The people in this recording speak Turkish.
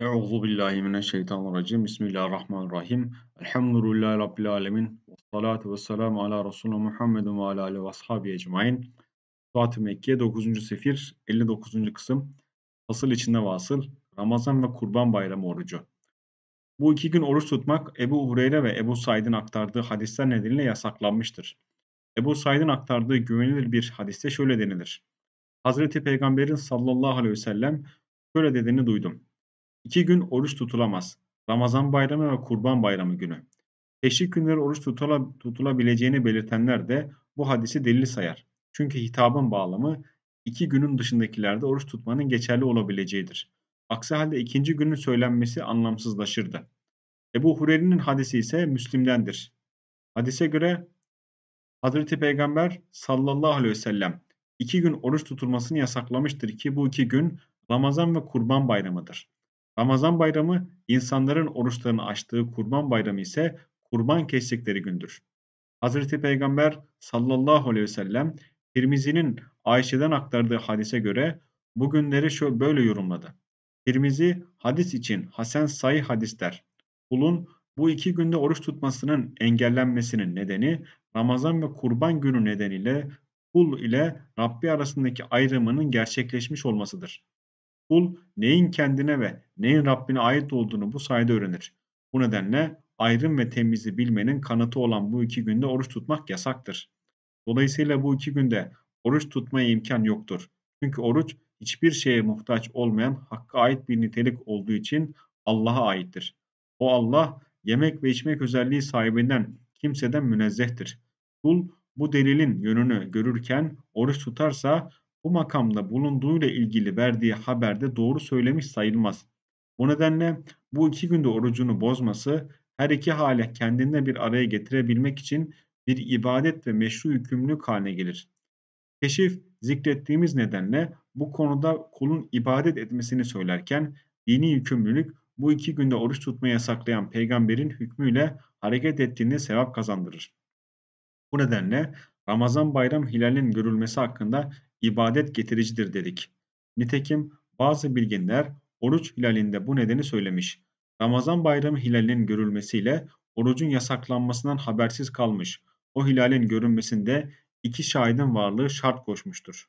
Euzu billahi mineşşeytanirracim. Bismillahirrahmanirrahim. Elhamdülillahi rabbil alamin. Vessalatu vesselamu ala resulina Muhammed ve ala alihi ve ashabi ecmaîn. Fatih Mekke 9. sefir 59. kısım. Asıl içinde vasıl Ramazan ve Kurban Bayramı orucu. Bu iki gün oruç tutmak Ebu Hureyre ve Ebu Said'in aktardığı hadisler nedeniyle yasaklanmıştır. Ebu Said'in aktardığı güvenilir bir hadiste şöyle denilir. Hazreti Peygamberin sallallahu aleyhi ve sellem şöyle dediğini duydum. İki gün oruç tutulamaz. Ramazan bayramı ve kurban bayramı günü. Teşrik günleri oruç tutula, tutulabileceğini belirtenler de bu hadisi delil sayar. Çünkü hitabın bağlamı iki günün dışındakilerde oruç tutmanın geçerli olabileceğidir. Aksi halde ikinci günün söylenmesi anlamsızlaşırdı. Ebu Hureyre'nin hadisi ise Müslim'dendir. Hadise göre Hazreti Peygamber sallallahu aleyhi ve sellem iki gün oruç tutulmasını yasaklamıştır ki bu iki gün Ramazan ve Kurban bayramıdır. Ramazan bayramı insanların oruçlarını açtığı kurban bayramı ise kurban kestikleri gündür. Hz. Peygamber sallallahu aleyhi ve sellem Tirmizi'nin Ayşe'den aktardığı hadise göre bu günleri şöyle böyle yorumladı. Tirmizi hadis için Hasan sayı hadis der. Kulun bu iki günde oruç tutmasının engellenmesinin nedeni Ramazan ve kurban günü nedeniyle kul ile Rabbi arasındaki ayrımının gerçekleşmiş olmasıdır. Kul neyin kendine ve neyin Rabbine ait olduğunu bu sayede öğrenir. Bu nedenle ayrım ve temizi bilmenin kanıtı olan bu iki günde oruç tutmak yasaktır. Dolayısıyla bu iki günde oruç tutmaya imkan yoktur. Çünkü oruç hiçbir şeye muhtaç olmayan hakka ait bir nitelik olduğu için Allah'a aittir. O Allah yemek ve içmek özelliği sahibinden kimseden münezzehtir. Kul bu delilin yönünü görürken oruç tutarsa bu makamda bulunduğuyla ilgili verdiği haberde doğru söylemiş sayılmaz. Bu nedenle bu iki günde orucunu bozması her iki hale kendinde bir araya getirebilmek için bir ibadet ve meşru yükümlülük haline gelir. Keşif zikrettiğimiz nedenle bu konuda kulun ibadet etmesini söylerken dini yükümlülük bu iki günde oruç tutmayı yasaklayan peygamberin hükmüyle hareket ettiğinde sevap kazandırır. Bu nedenle Ramazan bayram hilalinin görülmesi hakkında ibadet getiricidir dedik. Nitekim bazı bilginler oruç hilalinde bu nedeni söylemiş. Ramazan bayramı hilalinin görülmesiyle orucun yasaklanmasından habersiz kalmış. O hilalin görünmesinde iki şahidin varlığı şart koşmuştur.